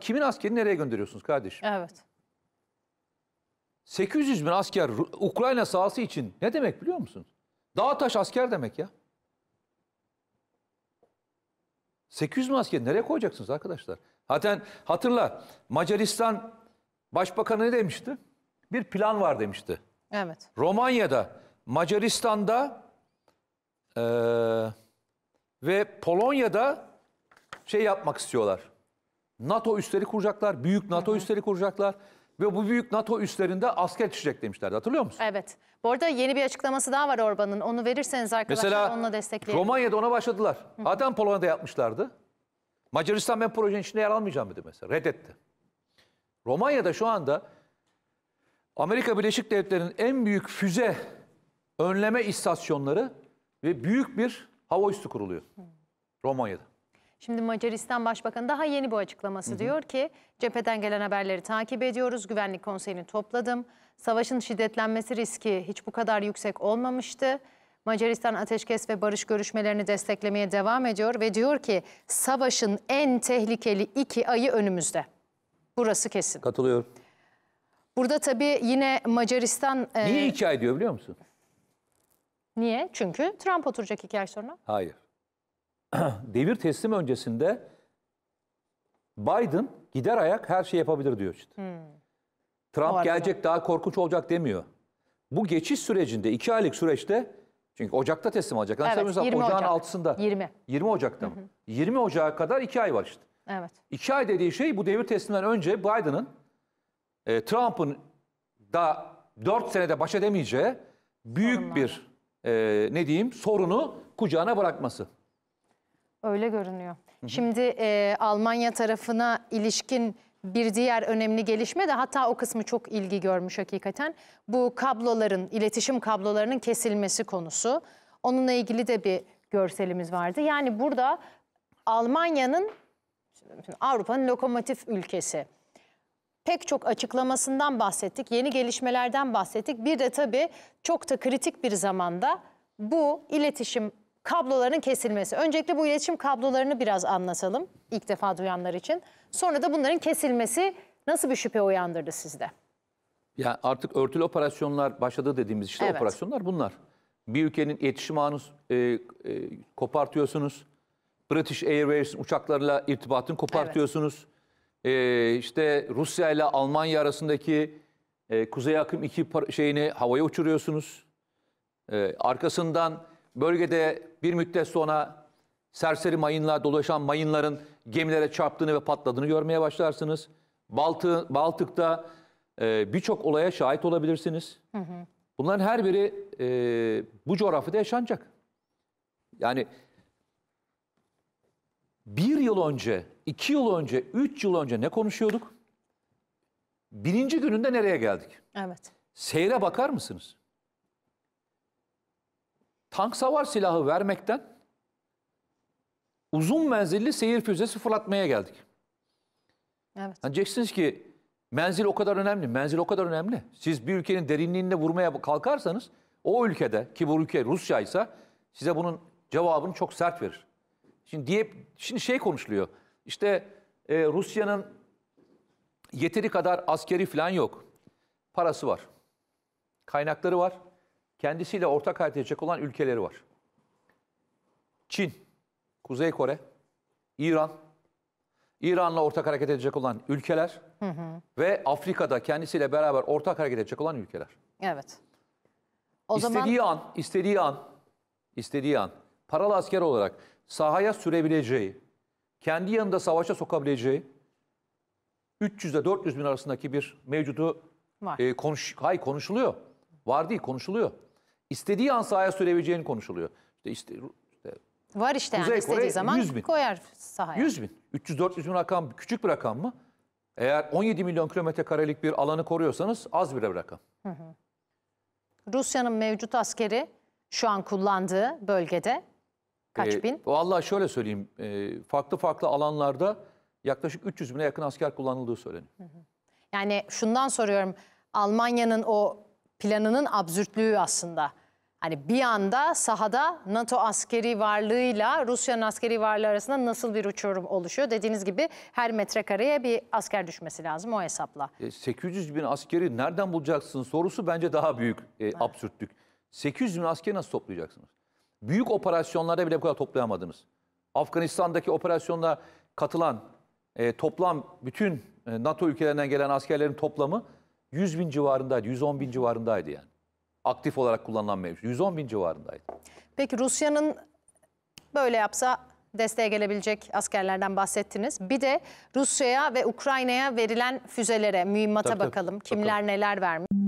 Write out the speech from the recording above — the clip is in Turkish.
Kimin askeri nereye gönderiyorsunuz kardeşim? Evet. 800 bin asker Ukrayna sahası için ne demek biliyor musunuz? Dağ taş asker demek ya. 800 bin asker nereye koyacaksınız arkadaşlar? Hatta hatırla Macaristan Başbakanı ne demişti? Bir plan var demişti. Evet. Romanya'da, Macaristan'da e, ve Polonya'da şey yapmak istiyorlar. NATO üsleri kuracaklar, büyük NATO Hı-hı. üsleri kuracaklar ve bu büyük NATO üslerinde asker yetişecek demişlerdi. Hatırlıyor musun? Evet. Bu arada yeni bir açıklaması daha var Orban'ın. Onu verirseniz arkadaşlar Mesela, onunla destekleyelim. Romanya'da ona başladılar. hı Polonya'da yapmışlardı. Macaristan ben projenin içinde yer almayacağım dedi mesela. Reddetti. Romanya'da şu anda Amerika Birleşik Devletleri'nin en büyük füze önleme istasyonları ve büyük bir hava üssü kuruluyor. Romanya'da. Şimdi Macaristan Başbakanı daha yeni bu açıklaması hı hı. diyor ki cepheden gelen haberleri takip ediyoruz. Güvenlik konseyini topladım. Savaşın şiddetlenmesi riski hiç bu kadar yüksek olmamıştı. Macaristan ateşkes ve barış görüşmelerini desteklemeye devam ediyor ve diyor ki savaşın en tehlikeli iki ayı önümüzde. Burası kesin. Katılıyorum. Burada tabii yine Macaristan... E, Niye e... iki ay diyor biliyor musun? Niye? Çünkü Trump oturacak iki ay sonra. Hayır. devir teslim öncesinde Biden gider ayak her şey yapabilir diyor işte. Hmm. Trump gelecek daha korkunç olacak demiyor. Bu geçiş sürecinde iki aylık süreçte çünkü Ocak'ta teslim alacak. Evet, Mesela 20 Ocağın Ocak. 20. 20 Ocak'ta mı? Hı hı. 20 Ocak'a kadar iki ay var işte. Evet. İki ay dediği şey bu devir teslimden önce Biden'ın e, Trump'ın da dört senede baş edemeyeceği büyük Sorunlar. bir e, ne diyeyim sorunu kucağına bırakması. Öyle görünüyor. Hı hı. Şimdi e, Almanya tarafına ilişkin bir diğer önemli gelişme de hatta o kısmı çok ilgi görmüş hakikaten. Bu kabloların, iletişim kablolarının kesilmesi konusu. Onunla ilgili de bir görselimiz vardı. Yani burada Almanya'nın Avrupa'nın lokomotif ülkesi. Pek çok açıklamasından bahsettik, yeni gelişmelerden bahsettik. Bir de tabii çok da kritik bir zamanda bu iletişim kabloların kesilmesi. Öncelikle bu iletişim kablolarını biraz anlatalım ilk defa duyanlar için. Sonra da bunların kesilmesi nasıl bir şüphe uyandırdı sizde? Yani artık örtülü operasyonlar başladı dediğimiz işte evet. operasyonlar bunlar. Bir ülkenin iletişim ağını e, e, kopartıyorsunuz. British Airways uçaklarıyla irtibatını kopartıyorsunuz. Evet. E, işte Rusya ile Almanya arasındaki e, Kuzey Akım iki şeyini havaya uçuruyorsunuz. E, arkasından bölgede bir müddet sonra serseri mayınla dolaşan mayınların gemilere çarptığını ve patladığını görmeye başlarsınız. Baltı, Baltık'ta e, birçok olaya şahit olabilirsiniz. Hı hı. Bunların her biri e, bu coğrafyada yaşanacak. Yani bir yıl önce, iki yıl önce, üç yıl önce ne konuşuyorduk? Bininci gününde nereye geldik? Evet. Seyre bakar mısınız? tank savar silahı vermekten uzun menzilli seyir füzesi fırlatmaya geldik. Evet. Yani diyeceksiniz ki menzil o kadar önemli, menzil o kadar önemli. Siz bir ülkenin derinliğinde vurmaya kalkarsanız o ülkede ki bu ülke Rusya ise size bunun cevabını çok sert verir. Şimdi diye şimdi şey konuşuluyor. İşte e, Rusya'nın yeteri kadar askeri falan yok. Parası var. Kaynakları var kendisiyle ortak hayat edecek olan ülkeleri var. Çin, Kuzey Kore, İran, İran'la ortak hareket edecek olan ülkeler hı hı. ve Afrika'da kendisiyle beraber ortak hareket edecek olan ülkeler. Evet. O istediği zaman... an, istediği an, istediği an paralı asker olarak sahaya sürebileceği, kendi yanında savaşa sokabileceği 300 ile 400 bin arasındaki bir mevcudu Var. E, konuş, hay konuşuluyor. Var değil konuşuluyor istediği an sahaya sürebileceğini konuşuluyor. İşte, işte, işte Var işte Kuzey yani istediği Kore zaman 100 bin. koyar sahaya. 100 bin. 300-400 bin rakam küçük bir rakam mı? Eğer 17 milyon kilometre karelik bir alanı koruyorsanız az bir rakam. Rusya'nın mevcut askeri şu an kullandığı bölgede kaç ee, bin? Valla şöyle söyleyeyim. E, farklı farklı alanlarda yaklaşık 300 bine yakın asker kullanıldığı söyleniyor. Hı hı. Yani şundan soruyorum. Almanya'nın o planının absürtlüğü aslında. Hani bir anda sahada NATO askeri varlığıyla Rusya'nın askeri varlığı arasında nasıl bir uçurum oluşuyor? Dediğiniz gibi her metrekareye bir asker düşmesi lazım o hesapla. 800 e, bin askeri nereden bulacaksın sorusu bence daha büyük e, absürtlük. 800 bin askeri nasıl toplayacaksınız? Büyük operasyonlarda bile bu kadar toplayamadınız. Afganistan'daki operasyonda katılan e, toplam bütün e, NATO ülkelerinden gelen askerlerin toplamı 100 bin civarındaydı, 110 bin civarındaydı yani. Aktif olarak kullanılan mevcut. 110 bin civarındaydı. Peki Rusya'nın böyle yapsa desteğe gelebilecek askerlerden bahsettiniz. Bir de Rusya'ya ve Ukrayna'ya verilen füzelere, mühimmata tabii, bakalım. Tabii, Kimler bakalım. neler vermiş?